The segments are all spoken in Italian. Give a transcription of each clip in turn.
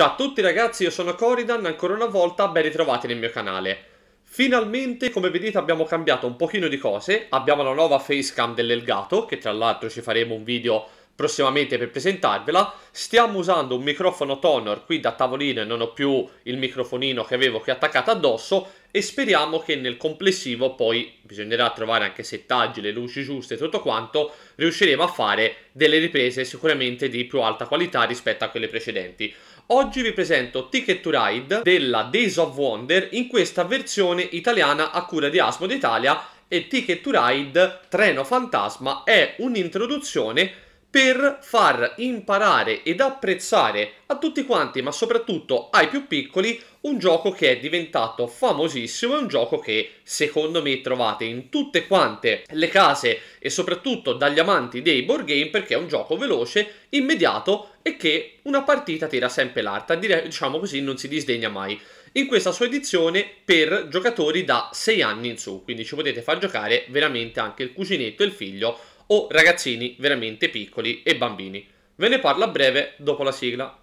Ciao a tutti ragazzi, io sono Coridan, ancora una volta ben ritrovati nel mio canale. Finalmente, come vedete, abbiamo cambiato un pochino di cose, abbiamo la nuova facecam dell'Elgato, che tra l'altro ci faremo un video prossimamente per presentarvela. Stiamo usando un microfono Tonor qui da tavolino e non ho più il microfonino che avevo qui attaccato addosso e speriamo che nel complessivo poi bisognerà trovare anche settaggi, le luci giuste e tutto quanto, riusciremo a fare delle riprese sicuramente di più alta qualità rispetto a quelle precedenti. Oggi vi presento Ticket to Ride della Days of Wonder in questa versione italiana a cura di Asmod Italia e Ticket to Ride Treno Fantasma è un'introduzione per far imparare ed apprezzare a tutti quanti, ma soprattutto ai più piccoli, un gioco che è diventato famosissimo, è un gioco che secondo me trovate in tutte quante le case e soprattutto dagli amanti dei board game perché è un gioco veloce, immediato e che una partita tira sempre l'arta, diciamo così non si disdegna mai. In questa sua edizione per giocatori da 6 anni in su, quindi ci potete far giocare veramente anche il cuginetto e il figlio o ragazzini veramente piccoli e bambini. Ve ne parlo a breve dopo la sigla.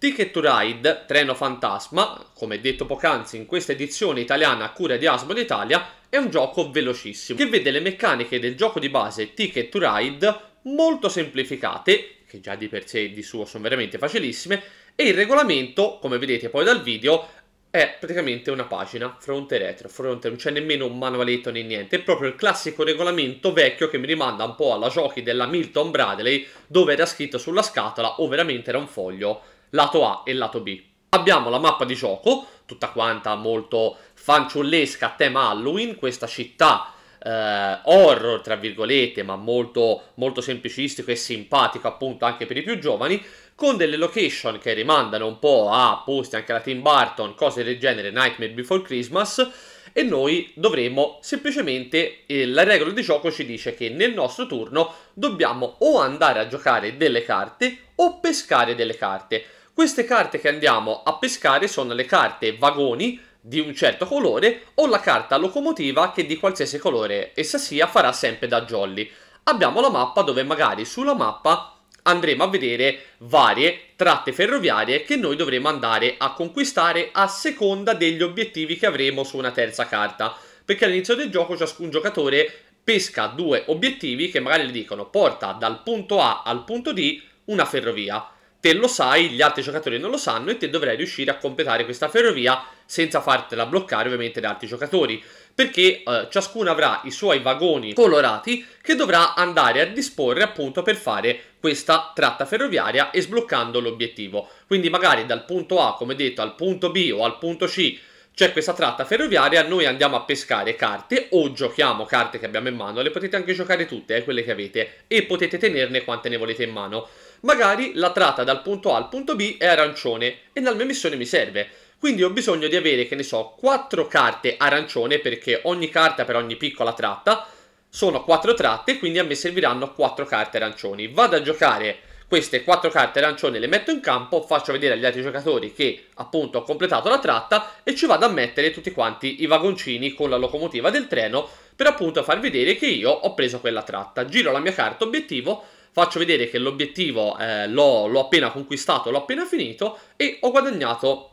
Ticket to Ride, Treno Fantasma, come detto poc'anzi in questa edizione italiana a cura di Asmo d'Italia, è un gioco velocissimo che vede le meccaniche del gioco di base Ticket to Ride molto semplificate, che già di per sé di suo sono veramente facilissime, e il regolamento, come vedete poi dal video, è praticamente una pagina fronte e retro, fronte, non c'è nemmeno un manualetto né niente, è proprio il classico regolamento vecchio che mi rimanda un po' alla giochi della Milton Bradley, dove era scritto sulla scatola o veramente era un foglio lato A e lato B. Abbiamo la mappa di gioco, tutta quanta molto fanciullesca, a tema Halloween, questa città eh, horror, tra virgolette, ma molto, molto semplicistico e simpatico appunto anche per i più giovani, con delle location che rimandano un po' a posti anche la Tim Burton, cose del genere, Nightmare Before Christmas, e noi dovremo semplicemente, eh, la regola di gioco ci dice che nel nostro turno dobbiamo o andare a giocare delle carte o pescare delle carte. Queste carte che andiamo a pescare sono le carte vagoni di un certo colore o la carta locomotiva che di qualsiasi colore essa sia farà sempre da jolly. Abbiamo la mappa dove magari sulla mappa andremo a vedere varie tratte ferroviarie che noi dovremo andare a conquistare a seconda degli obiettivi che avremo su una terza carta. Perché all'inizio del gioco ciascun giocatore pesca due obiettivi che magari gli dicono porta dal punto A al punto D una ferrovia te lo sai, gli altri giocatori non lo sanno e te dovrai riuscire a completare questa ferrovia senza fartela bloccare ovviamente da altri giocatori perché eh, ciascuno avrà i suoi vagoni colorati che dovrà andare a disporre appunto per fare questa tratta ferroviaria e sbloccando l'obiettivo. Quindi magari dal punto A, come detto, al punto B o al punto C c'è questa tratta ferroviaria, noi andiamo a pescare carte o giochiamo carte che abbiamo in mano, le potete anche giocare tutte, eh, quelle che avete, e potete tenerne quante ne volete in mano. Magari la tratta dal punto A al punto B è arancione e nella mia missione mi serve quindi ho bisogno di avere, che ne so, 4 carte arancione perché ogni carta per ogni piccola tratta sono 4 tratte, quindi a me serviranno 4 carte arancioni. Vado a giocare queste 4 carte arancioni, le metto in campo, faccio vedere agli altri giocatori che appunto ho completato la tratta e ci vado a mettere tutti quanti i vagoncini con la locomotiva del treno per appunto far vedere che io ho preso quella tratta. Giro la mia carta obiettivo, faccio vedere che l'obiettivo eh, l'ho, l'ho appena conquistato, l'ho appena finito e ho guadagnato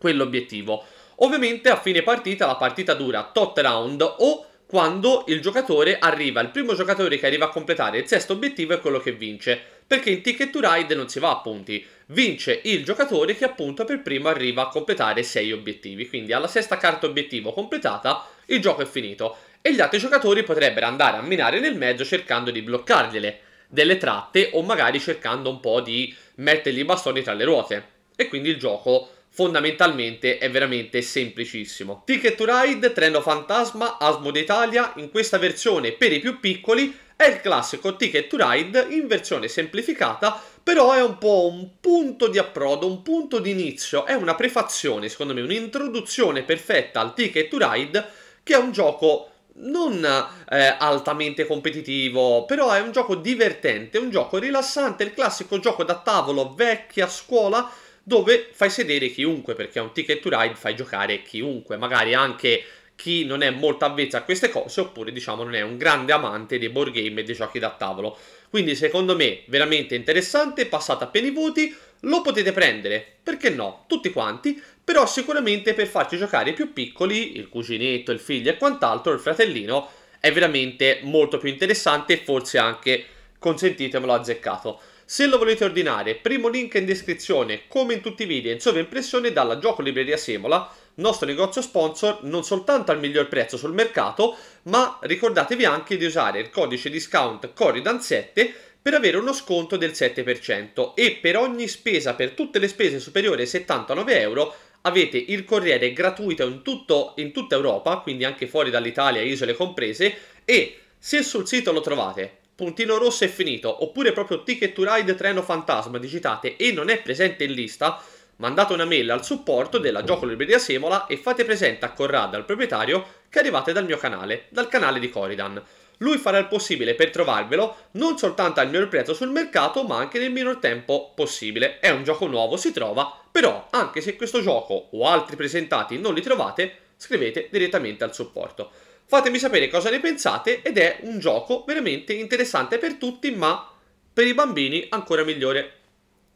quell'obiettivo. Ovviamente a fine partita la partita dura tot round o quando il giocatore arriva, il primo giocatore che arriva a completare il sesto obiettivo è quello che vince, perché in Ticket to Ride non si va a punti, vince il giocatore che appunto per primo arriva a completare sei obiettivi, quindi alla sesta carta obiettivo completata il gioco è finito e gli altri giocatori potrebbero andare a minare nel mezzo cercando di bloccargliele delle tratte o magari cercando un po' di mettergli i bastoni tra le ruote e quindi il gioco fondamentalmente è veramente semplicissimo. Ticket to Ride, Treno Fantasma, Asmo d'Italia, in questa versione per i più piccoli è il classico Ticket to Ride in versione semplificata, però è un po' un punto di approdo, un punto di inizio, è una prefazione, secondo me, un'introduzione perfetta al Ticket to Ride, che è un gioco non eh, altamente competitivo, però è un gioco divertente, un gioco rilassante, il classico gioco da tavolo vecchia scuola dove fai sedere chiunque, perché è un ticket to ride fai giocare chiunque, magari anche chi non è molto avvezzo a queste cose, oppure diciamo non è un grande amante dei board game e dei giochi da tavolo. Quindi secondo me veramente interessante, passate appena i voti, lo potete prendere, perché no, tutti quanti, però sicuramente per farci giocare i più piccoli, il cuginetto, il figlio e quant'altro, il fratellino, è veramente molto più interessante e forse anche, consentitemelo, azzeccato. Se lo volete ordinare, primo link in descrizione, come in tutti i video in sovraimpressione dalla Gioco Libreria Semola, nostro negozio sponsor, non soltanto al miglior prezzo sul mercato, ma ricordatevi anche di usare il codice discount Coridan7 per avere uno sconto del 7% e per ogni spesa, per tutte le spese superiori ai 79 euro, avete il corriere gratuito in, tutto, in tutta Europa, quindi anche fuori dall'Italia, isole comprese, e se sul sito lo trovate puntino rosso è finito, oppure proprio Ticket to Ride Treno Fantasma digitate e non è presente in lista, mandate una mail al supporto della Gioco Libreria Semola e fate presente a Corrad, al proprietario, che arrivate dal mio canale, dal canale di Coridan. Lui farà il possibile per trovarvelo non soltanto al miglior prezzo sul mercato, ma anche nel minor tempo possibile. È un gioco nuovo, si trova, però anche se questo gioco o altri presentati non li trovate, scrivete direttamente al supporto. Fatemi sapere cosa ne pensate ed è un gioco veramente interessante per tutti, ma per i bambini ancora migliore.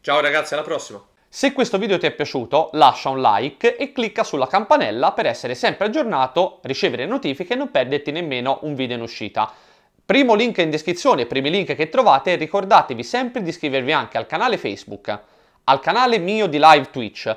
Ciao ragazzi, alla prossima! Se questo video ti è piaciuto lascia un like e clicca sulla campanella per essere sempre aggiornato, ricevere notifiche e non perderti nemmeno un video in uscita. Primo link in descrizione, primi link che trovate, ricordatevi sempre di iscrivervi anche al canale Facebook, al canale mio di live Twitch,